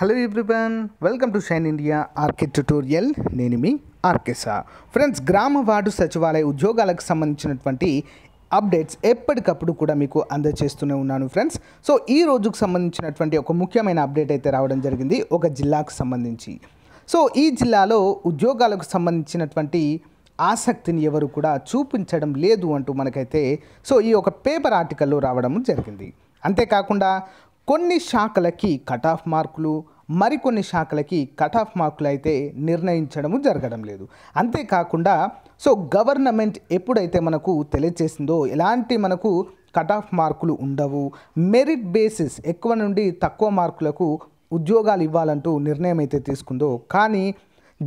hello everyone welcome to shine India RK tutorial నేను మీ ఆర్కెసా friends గ్రామ వార్డు సచివాలయ ఉద్యోగాలకు సంబంధించినటువంటి అప్డేట్స్ ఎప్పటికప్పుడు కూడా మీకు అందజేస్తూనే ఉన్నాను ఫ్రెండ్స్ సో ఈ రోజుకు సంబంధించినటువంటి ఒక ముఖ్యమైన అప్డేట్ అయితే రావడం జరిగింది ఒక జిల్లాకు సంబంధించి సో ఈ జిల్లాలో ఉద్యోగాలకు సంబంధించినటువంటి ఆసక్తిని ఎవరు కూడా చూపించడం లేదు అంటూ మనకైతే సో ఈ ఒక పేపర్ ఆర్టికల్లో రావడం జరిగింది అంతేకాకుండా కొన్ని శాఖలకి కట్ ఆఫ్ మార్కులు మరికొన్ని శాఖలకి కట్ ఆఫ్ మార్కులు అయితే నిర్ణయించడము జరగడం లేదు అంతేకాకుండా సో గవర్నమెంట్ ఎప్పుడైతే మనకు తెలియజేసిందో ఎలాంటి మనకు కట్ ఆఫ్ మార్కులు ఉండవు మెరిట్ బేసిస్ ఎక్కువ నుండి తక్కువ మార్కులకు ఉద్యోగాలు ఇవ్వాలంటూ నిర్ణయం అయితే తీసుకుందో కానీ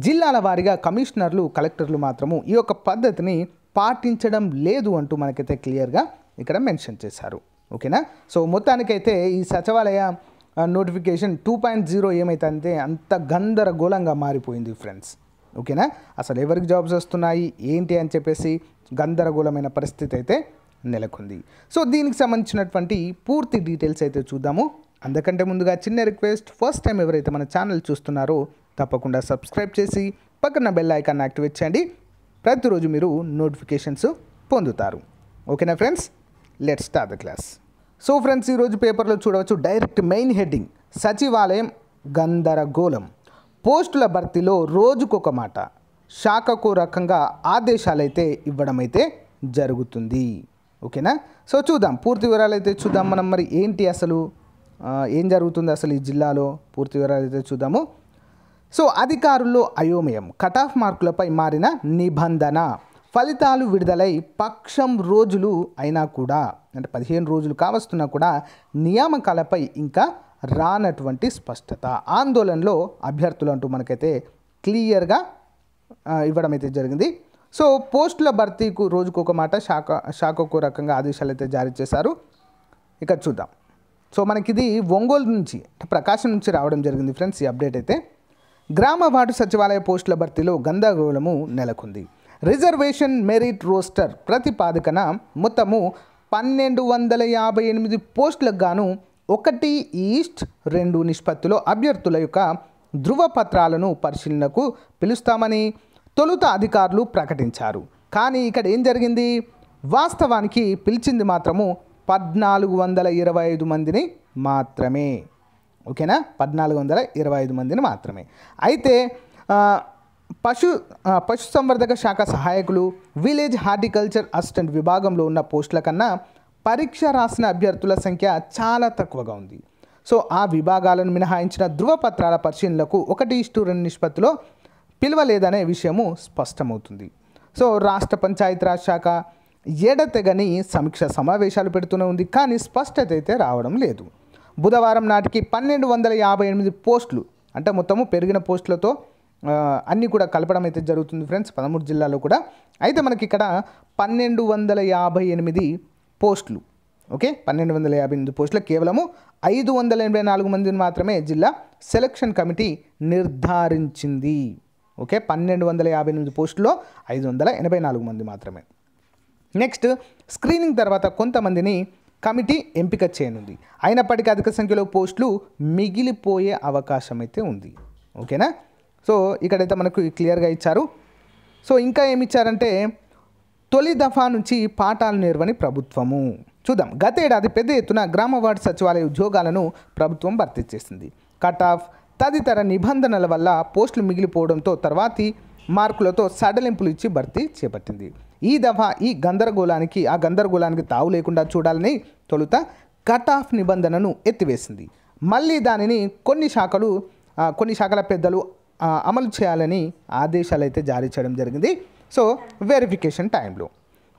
జిల్లాల వారీగా కమిషనర్లు కలెక్టర్లు మాత్రము ఈ యొక్క పద్ధతిని పాటించడం లేదు అంటూ మనకైతే క్లియర్గా ఇక్కడ మెన్షన్ చేశారు ఓకేనా సో మొత్తానికైతే ఈ సచివాలయ నోటిఫికేషన్ టూ పాయింట్ జీరో ఏమైతుందంటే అంత గందరగోళంగా మారిపోయింది ఫ్రెండ్స్ ఓకేనా అసలు ఎవరికి జాబ్స్ వస్తున్నాయి ఏంటి అని చెప్పేసి గందరగోళమైన పరిస్థితి అయితే నెలకొంది సో దీనికి సంబంధించినటువంటి పూర్తి డీటెయిల్స్ అయితే చూద్దాము అందుకంటే ముందుగా చిన్న రిక్వెస్ట్ ఫస్ట్ టైం ఎవరైతే మన ఛానల్ చూస్తున్నారో తప్పకుండా సబ్స్క్రైబ్ చేసి పక్కన బెల్ ఐకాన్ యాక్టివేట్ చేయండి ప్రతిరోజు మీరు నోటిఫికేషన్స్ పొందుతారు ఓకేనా friends let start the class so friends ఈరోజు పేపర్లో చూడవచ్చు డైరెక్ట్ మెయిన్ హెడ్డింగ్ సచివాలయం గందరగోళం పోస్టుల భర్తీలో రోజుకొక మాట శాఖకు రకంగా ఆదేశాలైతే ఇవ్వడం అయితే జరుగుతుంది ఓకేనా సో చూద్దాం పూర్తి వివరాలు అయితే చూద్దాం మనం మరి ఏంటి అసలు ఏం జరుగుతుంది అసలు ఈ జిల్లాలో పూర్తి వివరాలు అయితే చూద్దాము సో అధికారుల్లో అయోమయం కట్ ఆఫ్ మార్కులపై మారిన నిబంధన ఫలితాలు విడుదలై పక్షం రోజులు అయినా కూడా అంటే పదిహేను రోజులు కావస్తున్నా కూడా నియామకాలపై ఇంకా రానటువంటి స్పష్టత ఆందోళనలో అభ్యర్థులు అంటూ మనకైతే క్లియర్గా ఇవ్వడం అయితే జరిగింది సో పోస్టుల భర్తీకు రోజుకు ఒక మాట శాఖ శాఖకు రకంగా ఆదేశాలు అయితే జారీ చేశారు ఇక చూద్దాం సో మనకి ఇది ఒంగోలు నుంచి ప్రకాశం నుంచి రావడం జరిగింది ఫ్రెండ్స్ ఈ అప్డేట్ అయితే గ్రామ వార్డు సచివాలయ పోస్టుల భర్తీలో గందరగోళము నెలకొంది రిజర్వేషన్ మెరిట్ రోస్టర్ ప్రతిపాదకన మొత్తము పన్నెండు వందల యాభై ఎనిమిది పోస్టులకు గాను ఒకటి ఈస్ట్ రెండు నిష్పత్తిలో అభ్యర్థుల యొక్క ధృవపత్రాలను పరిశీలనకు పిలుస్తామని తొలుత అధికారులు ప్రకటించారు కానీ ఇక్కడ ఏం జరిగింది వాస్తవానికి పిలిచింది మాత్రము పద్నాలుగు వందల ఇరవై ఐదు మందిని మాత్రమే ఓకేనా పద్నాలుగు వందల ఇరవై ఐదు మందిని మాత్రమే అయితే పశు పశుసంవర్ధక శాఖ సహాయకులు విలేజ్ హార్టికల్చర్ అసిస్టెంట్ విభాగంలో ఉన్న పోస్టుల కన్నా పరీక్ష రాసిన అభ్యర్థుల సంఖ్య చాలా తక్కువగా ఉంది సో ఆ విభాగాలను మినహాయించిన ధృవపత్రాల పరిశీలనలకు ఒకటి ఇష్టు రెండు నిష్పత్తిలో పిలవలేదనే విషయము స్పష్టమవుతుంది సో రాష్ట్ర పంచాయతీరాజ్ శాఖ ఎడతెగని సమీక్ష సమావేశాలు పెడుతూనే ఉంది కానీ స్పష్టత అయితే రావడం లేదు బుధవారం నాటికి పన్నెండు వందల యాభై ఎనిమిది పోస్టులు అంటే మొత్తము పెరిగిన పోస్టులతో అన్నీ కూడా కలపడం అయితే జరుగుతుంది ఫ్రెండ్స్ పదమూడు జిల్లాలో కూడా అయితే మనకి ఇక్కడ పన్నెండు వందల యాభై ఎనిమిది పోస్టులు ఓకే పన్నెండు వందల యాభై ఎనిమిది పోస్టులు కేవలము ఐదు వందల ఎనభై నాలుగు మందిని మాత్రమే జిల్లా సెలక్షన్ కమిటీ నిర్ధారించింది ఓకే పన్నెండు వందల యాభై ఎనిమిది పోస్టుల్లో ఐదు వందల ఎనభై నాలుగు మంది మాత్రమే నెక్స్ట్ స్క్రీనింగ్ తర్వాత కొంతమందిని కమిటీ ఎంపిక చేయనుంది అయినప్పటికీ అధిక సంఖ్యలో పోస్టులు మిగిలిపోయే అవకాశం అయితే ఉంది ఓకేనా సో ఇక్కడైతే మనకు క్లియర్గా ఇచ్చారు సో ఇంకా ఏమి ఇచ్చారంటే తొలి దఫా నుంచి పాఠాలు నేర్వని ప్రభుత్వము చూద్దాం గతేడాది పెద్ద ఎత్తున గ్రామ వార్డు సచివాలయ ఉద్యోగాలను ప్రభుత్వం భర్తీ చేసింది కట్ ఆఫ్ తదితర నిబంధనల వల్ల పోస్టులు మిగిలిపోవడంతో తర్వాతి మార్కులతో సడలింపులు ఇచ్చి భర్తీ చేపట్టింది ఈ దఫా ఈ గందరగోళానికి ఆ గందరగోళానికి తావు లేకుండా చూడాలని తొలుత కట్ ఆఫ్ నిబంధనను ఎత్తివేసింది మళ్ళీ దానిని కొన్ని శాఖలు కొన్ని శాఖల పెద్దలు అమలు చేయాలని ఆదేశాలు అయితే జారీ చేయడం జరిగింది సో వెరిఫికేషన్ టైంలో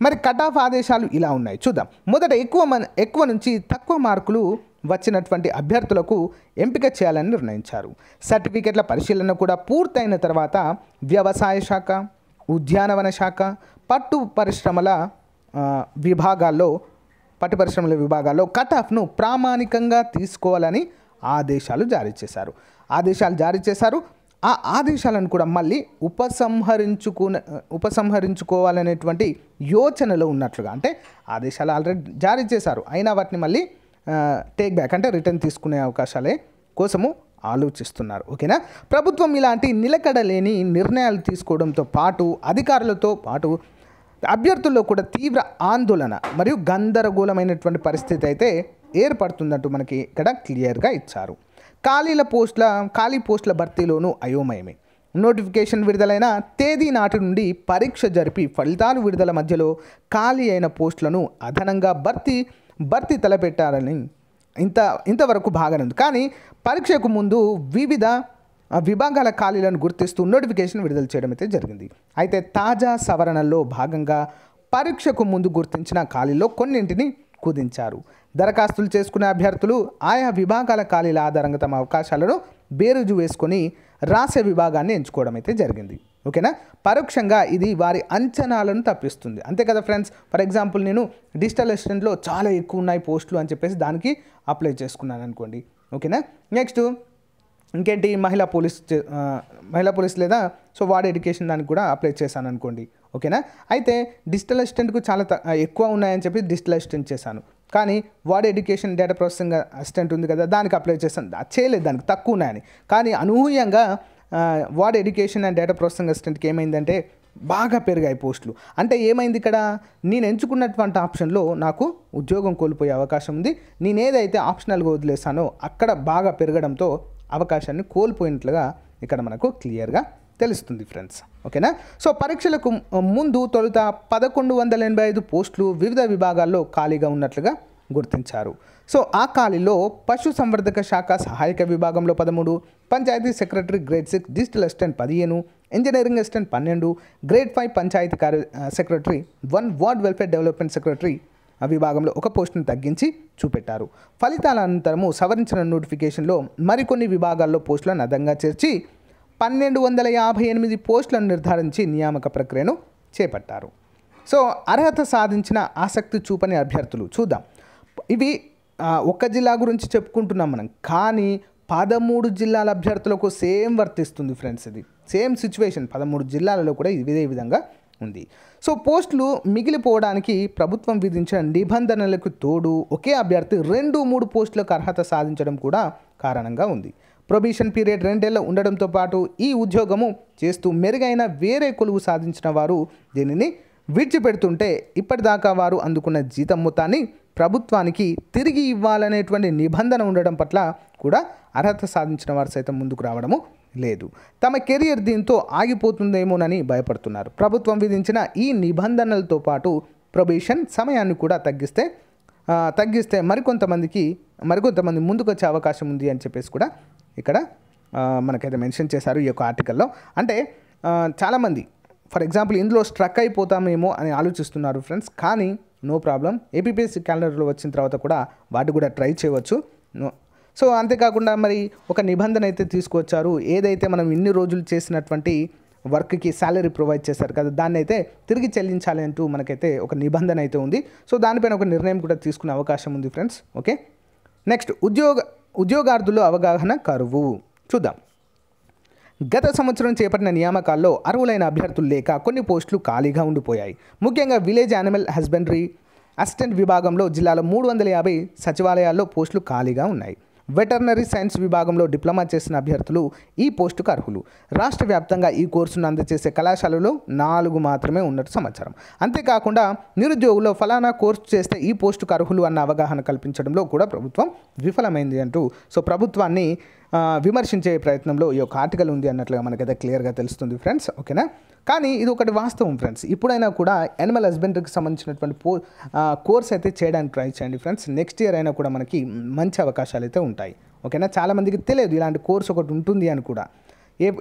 మరి కట్ ఆఫ్ ఆదేశాలు ఇలా ఉన్నాయి చూద్దాం మొదట ఎక్కువ మన ఎక్కువ నుంచి తక్కువ మార్కులు వచ్చినటువంటి అభ్యర్థులకు ఎంపిక చేయాలని నిర్ణయించారు సర్టిఫికెట్ల పరిశీలన కూడా పూర్తయిన తర్వాత వ్యవసాయ శాఖ ఉద్యానవన శాఖ పట్టు పరిశ్రమల విభాగాల్లో పట్టు పరిశ్రమల విభాగాల్లో కట్ ఆఫ్ను ప్రామాణికంగా తీసుకోవాలని ఆదేశాలు జారీ చేశారు ఆదేశాలు జారీ చేశారు ఆ ఆదేశాలను కూడా మళ్ళీ ఉపసంహరించుకునే ఉపసంహరించుకోవాలనేటువంటి యోచనలో ఉన్నట్లుగా అంటే ఆదేశాలు ఆల్రెడీ జారీ చేశారు అయినా వాటిని మళ్ళీ టేక్ బ్యాక్ అంటే రిటర్న్ తీసుకునే అవకాశాలే కోసము ఆలోచిస్తున్నారు ఓకేనా ప్రభుత్వం ఇలాంటి నిలకడ లేని నిర్ణయాలు తీసుకోవడంతో పాటు అధికారులతో పాటు అభ్యర్థుల్లో కూడా తీవ్ర ఆందోళన మరియు గందరగోళమైనటువంటి పరిస్థితి అయితే ఏర్పడుతుందంటూ మనకి ఇక్కడ క్లియర్గా ఇచ్చారు ఖాళీల పోస్టుల ఖాళీ పోస్టుల భర్తీలోనూ అయోమయమే నోటిఫికేషన్ విడుదలైన తేదీ నాటి నుండి పరీక్ష జరిపి ఫలితాలు విడుదల మధ్యలో ఖాళీ అయిన పోస్టులను అదనంగా భర్తీ భర్తీ తలపెట్టారని ఇంత ఇంతవరకు బాగానుంది కానీ పరీక్షకు ముందు వివిధ విభాగాల ఖాళీలను గుర్తిస్తూ నోటిఫికేషన్ విడుదల చేయడం అయితే జరిగింది అయితే తాజా సవరణల్లో భాగంగా పరీక్షకు ముందు గుర్తించిన ఖాళీలో కొన్నింటిని కుదించారు దరఖాస్తులు చేసుకునే అభ్యర్థులు ఆయా విభాగాల ఖాళీల ఆధారంగా తమ అవకాశాలను బేరుజు వేసుకొని రాసే విభాగాన్ని ఎంచుకోవడం అయితే జరిగింది ఓకేనా పరోక్షంగా ఇది వారి అంచనాలను తప్పిస్తుంది అంతే కదా ఫ్రెండ్స్ ఫర్ ఎగ్జాంపుల్ నేను డిజిటల్ అసిస్టెంట్లో చాలా ఎక్కువ ఉన్నాయి పోస్టులు అని చెప్పేసి దానికి అప్లై చేసుకున్నాను అనుకోండి ఓకేనా నెక్స్ట్ ఇంకేంటి మహిళా పోలీస్ మహిళా పోలీస్ లేదా సో వార్డ్ ఎడ్యుకేషన్ దానికి కూడా అప్లై చేశాను అనుకోండి ఓకేనా అయితే డిజిటల్ అసిస్టెంట్కు చాలా ఎక్కువ ఉన్నాయని చెప్పి డిజిటల్ అసిస్టెంట్ చేశాను కానీ వాడు ఎడ్యుకేషన్ డేటా ప్రాసెసింగ్ అసిస్టెంట్ ఉంది కదా దానికి అప్లై చేస్తాను చేయలేదు దానికి తక్కువ ఉన్నాయని కానీ అనూహ్యంగా వాడు ఎడ్యుకేషన్ అండ్ డేటా ప్రాసెసింగ్ అసిస్టెంట్కి ఏమైందంటే బాగా పెరిగాయి పోస్టులు అంటే ఏమైంది ఇక్కడ నేను ఎంచుకున్నటువంటి ఆప్షన్లో నాకు ఉద్యోగం కోల్పోయే అవకాశం ఉంది నేను ఏదైతే ఆప్షనల్గా వదిలేసానో అక్కడ బాగా పెరగడంతో అవకాశాన్ని కోల్పోయినట్లుగా ఇక్కడ మనకు క్లియర్గా తెలుస్తుంది ఫ్రెండ్స్ ఓకేనా సో పరీక్షలకు ముందు తొలుత పదకొండు వందల ఎనభై ఐదు పోస్టులు వివిధ విభాగాల్లో ఖాళీగా ఉన్నట్లుగా గుర్తించారు సో ఆ ఖాళీలో పశు సంవర్ధక శాఖ సహాయక విభాగంలో పదమూడు panchayat secretary grade six digital assistant పదిహేను ఇంజనీరింగ్ అసిస్టెంట్ పన్నెండు గ్రేడ్ ఫైవ్ పంచాయతీ కార్య secretary one ward welfare development secretary విభాగంలో ఒక పోస్టును తగ్గించి చూపెట్టారు ఫలితాల అనంతరము సవరించిన నోటిఫికేషన్లో మరికొన్ని విభాగాల్లో పోస్టులను అదంగా చేర్చి పన్నెండు వందల యాభై ఎనిమిది పోస్టులను నిర్ధారించి నియామక ప్రక్రియను చేపట్టారు సో అర్హత సాధించిన ఆసక్తి చూపని అభ్యర్థులు చూద్దాం ఇవి ఒక్క జిల్లా గురించి చెప్పుకుంటున్నాం మనం కానీ పదమూడు జిల్లాల అభ్యర్థులకు సేమ్ వర్తిస్తుంది ఫ్రెండ్స్ ఇది సేమ్ సిచ్యువేషన్ పదమూడు జిల్లాలలో కూడా ఇదే విధంగా ఉంది సో పోస్టులు మిగిలిపోవడానికి ప్రభుత్వం విధించిన నిబంధనలకు తోడు ఒకే అభ్యర్థి రెండు మూడు పోస్టులకు అర్హత సాధించడం కూడా కారణంగా ఉంది ప్రొబిషన్ పీరియడ్ రెండేళ్ల ఉండడంతో పాటు ఈ ఉద్యోగము చేస్తూ మెరుగైన వేరే కొలువు సాధించిన వారు దీనిని విడిచిపెడుతుంటే ఇప్పటిదాకా వారు అందుకున్న జీతం మొత్తాన్ని ప్రభుత్వానికి తిరిగి ఇవ్వాలనేటువంటి నిబంధన ఉండడం పట్ల కూడా అర్హత సాధించిన వారు సైతం ముందుకు రావడము లేదు తమ కెరియర్ దీంతో ఆగిపోతుందేమోనని భయపడుతున్నారు ప్రభుత్వం విధించిన ఈ నిబంధనలతో పాటు ప్రొబేషన్ సమయాన్ని కూడా తగ్గిస్తే తగ్గిస్తే మరికొంతమందికి మరికొంతమంది ముందుకొచ్చే అవకాశం ఉంది అని చెప్పేసి కూడా ఇక్కడ మనకైతే మెన్షన్ చేశారు ఈ యొక్క ఆర్టికల్లో అంటే చాలామంది ఫర్ ఎగ్జాంపుల్ ఇందులో స్ట్రక్ అయిపోతామేమో అని ఆలోచిస్తున్నారు ఫ్రెండ్స్ కానీ నో ప్రాబ్లం ఏపీపీఎస్సీ క్యాలెండర్లో వచ్చిన తర్వాత కూడా వాటి కూడా ట్రై చేయవచ్చు సో అంతేకాకుండా మరి ఒక నిబంధన అయితే తీసుకొచ్చారు ఏదైతే మనం ఇన్ని రోజులు చేసినటువంటి వర్క్కి శాలరీ ప్రొవైడ్ చేశారు కదా దాన్ని అయితే తిరిగి చెల్లించాలి అంటూ మనకైతే ఒక నిబంధన అయితే ఉంది సో దానిపైన ఒక నిర్ణయం కూడా తీసుకునే అవకాశం ఉంది ఫ్రెండ్స్ ఓకే నెక్స్ట్ ఉద్యోగ ఉద్యోగార్థుల్లో అవగాహన కరువు చూద్దాం గత సంవత్సరం చేపట్టిన నియామకాల్లో అర్హులైన అభ్యర్థులు లేక కొన్ని పోస్టులు ఖాళీగా ఉండిపోయాయి ముఖ్యంగా విలేజ్ యానిమల్ హస్బెండరీ అసిస్టెంట్ విభాగంలో జిల్లాలో మూడు వందల యాభై సచివాలయాల్లో పోస్టులు ఖాళీగా ఉన్నాయి వెటర్నరీ సైన్స్ విభాగంలో డిప్లొమా చేసిన అభ్యర్థులు ఈ పోస్టుకు అర్హులు రాష్ట్ర వ్యాప్తంగా ఈ కోర్సును అందజేసే కళాశాలలో నాలుగు మాత్రమే ఉన్నట్టు సమాచారం అంతేకాకుండా నిరుద్యోగుల్లో ఫలానా కోర్సు చేస్తే ఈ పోస్టుకు అర్హులు అన్న అవగాహన కల్పించడంలో కూడా ప్రభుత్వం విఫలమైంది అంటూ సో ప్రభుత్వాన్ని విమర్శించే ప్రయత్నంలో ఈ యొక్క ఆర్టికల్ ఉంది అన్నట్లుగా మనకైతే క్లియర్గా తెలుస్తుంది ఫ్రెండ్స్ ఓకేనా కానీ ఇది ఒకటి వాస్తవం ఫ్రెండ్స్ ఇప్పుడైనా కూడా యానిమల్ హస్బెండరీకి సంబంధించినటువంటి పో కోర్స్ అయితే చేయడానికి ట్రై చేయండి ఫ్రెండ్స్ నెక్స్ట్ ఇయర్ అయినా కూడా మనకి మంచి అవకాశాలు అయితే ఉంటాయి ఓకేనా చాలామందికి తెలియదు ఇలాంటి కోర్స్ ఒకటి ఉంటుంది అని కూడా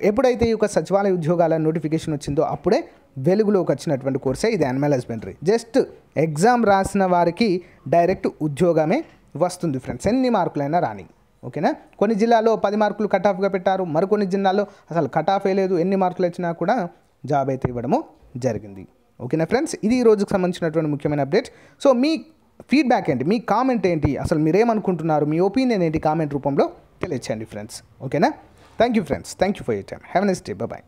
ఎప్పుడైతే ఈ యొక్క సచివాలయ ఉద్యోగాల నోటిఫికేషన్ వచ్చిందో అప్పుడే వెలుగులోకి వచ్చినటువంటి కోర్సే ఇది యానిమల్ హస్బెండరీ జస్ట్ ఎగ్జామ్ రాసిన వారికి డైరెక్ట్ ఉద్యోగమే వస్తుంది ఫ్రెండ్స్ ఎన్ని మార్కులైనా రాని ఓకేనా కొన్ని జిల్లాలో పది మార్కులు కట్ ఆఫ్గా పెట్టారు మరికొన్ని జిల్లాలో అసలు కట్ ఆఫ్ లేదు ఎన్ని మార్కులు వచ్చినా కూడా జాబ్ అయితే ఇవ్వడము జరిగింది ఓకేనా ఫ్రెండ్స్ ఇది ఈ రోజుకు సంబంధించినటువంటి ముఖ్యమైన అప్డేట్ సో మీ ఫీడ్బ్యాక్ ఏంటి మీ కామెంట్ ఏంటి అసలు మీరేమనుకుంటున్నారు మీ ఒపీనియన్ ఏంటి కామెంట్ రూపంలో తెలియచేయండి ఫ్రెండ్స్ ఓకేనా thank you friends thank you for your time have nice day bye